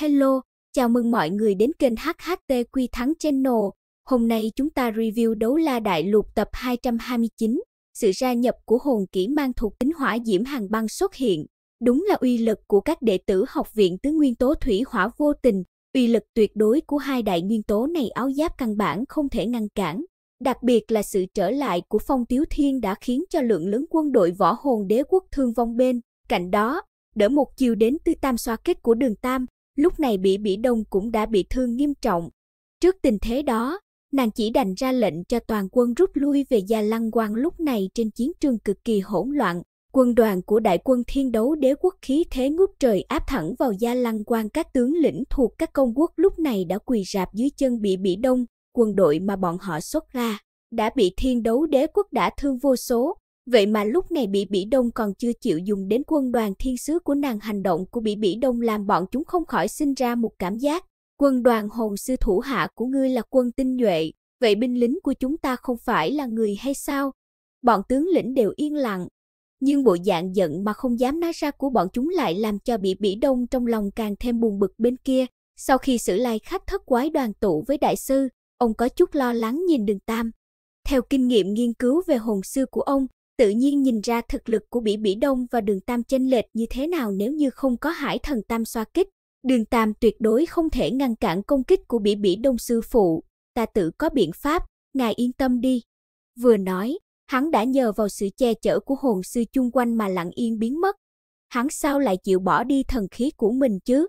Hello, chào mừng mọi người đến kênh HHT Quy Thắng Channel. Hôm nay chúng ta review đấu la đại lục tập 229. Sự gia nhập của hồn kỹ mang thuộc tính hỏa diễm hàng băng xuất hiện. Đúng là uy lực của các đệ tử học viện tứ nguyên tố thủy hỏa vô tình. Uy lực tuyệt đối của hai đại nguyên tố này áo giáp căn bản không thể ngăn cản. Đặc biệt là sự trở lại của phong tiếu thiên đã khiến cho lượng lớn quân đội võ hồn đế quốc thương vong bên. Cạnh đó, đỡ một chiều đến từ tam xoa kết của đường tam, lúc này Bỉ Bỉ Đông cũng đã bị thương nghiêm trọng. Trước tình thế đó, nàng chỉ đành ra lệnh cho toàn quân rút lui về Gia Lăng Quan lúc này trên chiến trường cực kỳ hỗn loạn. Quân đoàn của đại quân thiên đấu đế quốc khí thế ngút trời áp thẳng vào Gia Lăng Quan các tướng lĩnh thuộc các công quốc lúc này đã quỳ rạp dưới chân Bỉ Bỉ Đông, quân đội mà bọn họ xuất ra. Đã bị thiên đấu đế quốc đã thương vô số, Vậy mà lúc này Bỉ Bỉ Đông còn chưa chịu dùng đến quân đoàn thiên sứ của nàng hành động của Bỉ Bỉ Đông làm bọn chúng không khỏi sinh ra một cảm giác. Quân đoàn hồn sư thủ hạ của ngươi là quân tinh nhuệ, vậy binh lính của chúng ta không phải là người hay sao? Bọn tướng lĩnh đều yên lặng. Nhưng bộ dạng giận mà không dám nói ra của bọn chúng lại làm cho Bỉ Bỉ Đông trong lòng càng thêm buồn bực bên kia. Sau khi xử lai khách thất quái đoàn tụ với đại sư, ông có chút lo lắng nhìn đường tam. Theo kinh nghiệm nghiên cứu về hồn sư của ông, tự nhiên nhìn ra thực lực của Bỉ Bỉ Đông và Đường Tam chênh lệch như thế nào nếu như không có Hải Thần Tam xoa kích. Đường Tam tuyệt đối không thể ngăn cản công kích của Bỉ Bỉ Đông sư phụ, ta tự có biện pháp, ngài yên tâm đi. Vừa nói, hắn đã nhờ vào sự che chở của hồn sư chung quanh mà lặng yên biến mất. Hắn sao lại chịu bỏ đi thần khí của mình chứ?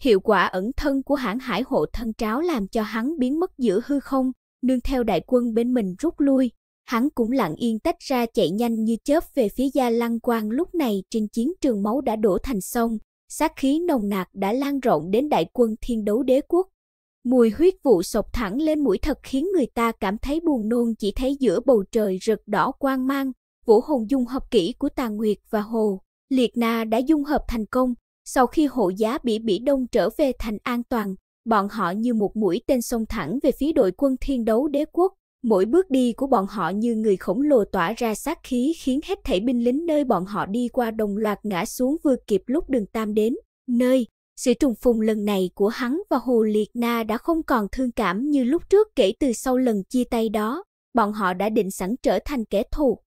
Hiệu quả ẩn thân của hãng hải hộ thân tráo làm cho hắn biến mất giữa hư không, nương theo đại quân bên mình rút lui, hắn cũng lặng yên tách ra chạy nhanh như chớp về phía gia lăng quang lúc này trên chiến trường máu đã đổ thành sông, sát khí nồng nạc đã lan rộng đến đại quân thiên đấu đế quốc. Mùi huyết vụ sộc thẳng lên mũi thật khiến người ta cảm thấy buồn nôn chỉ thấy giữa bầu trời rực đỏ quang mang, vũ hồn dung hợp kỹ của tà Nguyệt và Hồ. Liệt Na đã dung hợp thành công, sau khi hộ giá bị Bỉ Đông trở về thành an toàn, bọn họ như một mũi tên xông thẳng về phía đội quân thiên đấu đế quốc. Mỗi bước đi của bọn họ như người khổng lồ tỏa ra sát khí khiến hết thảy binh lính nơi bọn họ đi qua đồng loạt ngã xuống vừa kịp lúc đường Tam đến, nơi sự trùng phùng lần này của hắn và Hồ Liệt Na đã không còn thương cảm như lúc trước kể từ sau lần chia tay đó, bọn họ đã định sẵn trở thành kẻ thù.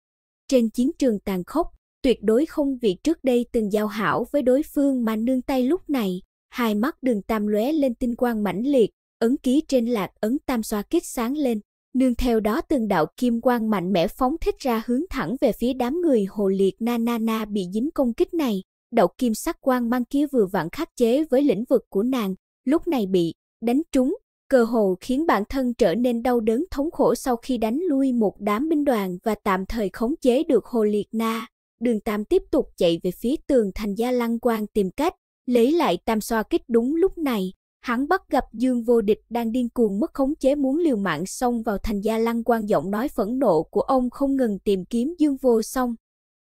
Trên chiến trường tàn khốc, tuyệt đối không vì trước đây từng giao hảo với đối phương mà nương tay lúc này, hai mắt đường tam lóe lên tinh quang mãnh liệt, ấn ký trên lạc ấn tam xoa kích sáng lên nương theo đó từng đạo kim quang mạnh mẽ phóng thích ra hướng thẳng về phía đám người hồ liệt na na na bị dính công kích này. Đạo kim sắc quang mang kia vừa vặn khắc chế với lĩnh vực của nàng, lúc này bị đánh trúng, cơ hồ khiến bản thân trở nên đau đớn thống khổ sau khi đánh lui một đám binh đoàn và tạm thời khống chế được hồ liệt na. Đường Tam tiếp tục chạy về phía tường thành gia lăng quang tìm cách, lấy lại tam xoa kích đúng lúc này, hắn bắt gặp Dương Vô Địch đang điên cuồng mất khống chế muốn liều mạng xông vào thành gia lăng quan giọng nói phẫn nộ của ông không ngừng tìm kiếm Dương Vô Song.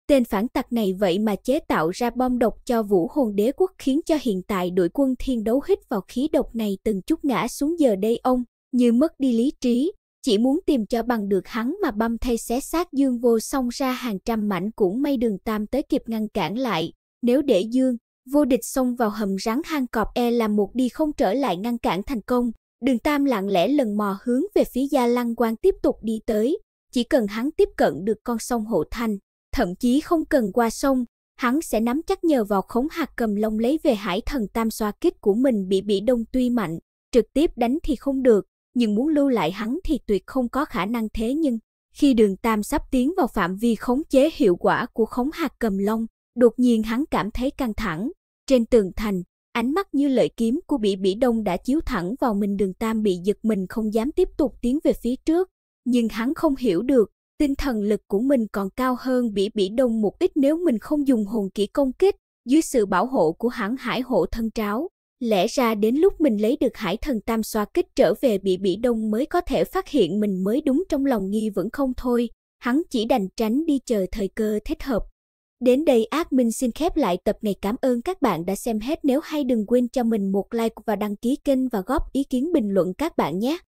Tên phản tặc này vậy mà chế tạo ra bom độc cho vũ hồn đế quốc khiến cho hiện tại đội quân thiên đấu hít vào khí độc này từng chút ngã xuống giờ đây ông, như mất đi lý trí, chỉ muốn tìm cho bằng được hắn mà băm thay xé xác Dương Vô Song ra hàng trăm mảnh cũng may đường tam tới kịp ngăn cản lại, nếu để Dương Vô địch xông vào hầm rắn hang cọp e là một đi không trở lại ngăn cản thành công. Đường Tam lặng lẽ lần mò hướng về phía Gia Lăng Quan tiếp tục đi tới. Chỉ cần hắn tiếp cận được con sông Hộ Thành, thậm chí không cần qua sông, hắn sẽ nắm chắc nhờ vào khống hạt cầm lông lấy về hải thần tam xoa kích của mình bị bị đông tuy mạnh, trực tiếp đánh thì không được, nhưng muốn lưu lại hắn thì tuyệt không có khả năng thế nhưng, khi đường tam sắp tiến vào phạm vi khống chế hiệu quả của khống hạt cầm lông, đột nhiên hắn cảm thấy căng thẳng, trên tường thành, ánh mắt như lợi kiếm của Bỉ Bỉ Đông đã chiếu thẳng vào mình đường Tam bị giật mình không dám tiếp tục tiến về phía trước. Nhưng hắn không hiểu được, tinh thần lực của mình còn cao hơn Bỉ Bỉ Đông một ít nếu mình không dùng hồn kỹ công kích, dưới sự bảo hộ của hãng hải hộ thân tráo. Lẽ ra đến lúc mình lấy được hải thần tam xoa kích trở về bị Bỉ Đông mới có thể phát hiện mình mới đúng trong lòng nghi vẫn không thôi, hắn chỉ đành tránh đi chờ thời cơ thích hợp. Đến đây Ác Minh xin khép lại tập này cảm ơn các bạn đã xem hết nếu hay đừng quên cho mình một like và đăng ký kênh và góp ý kiến bình luận các bạn nhé.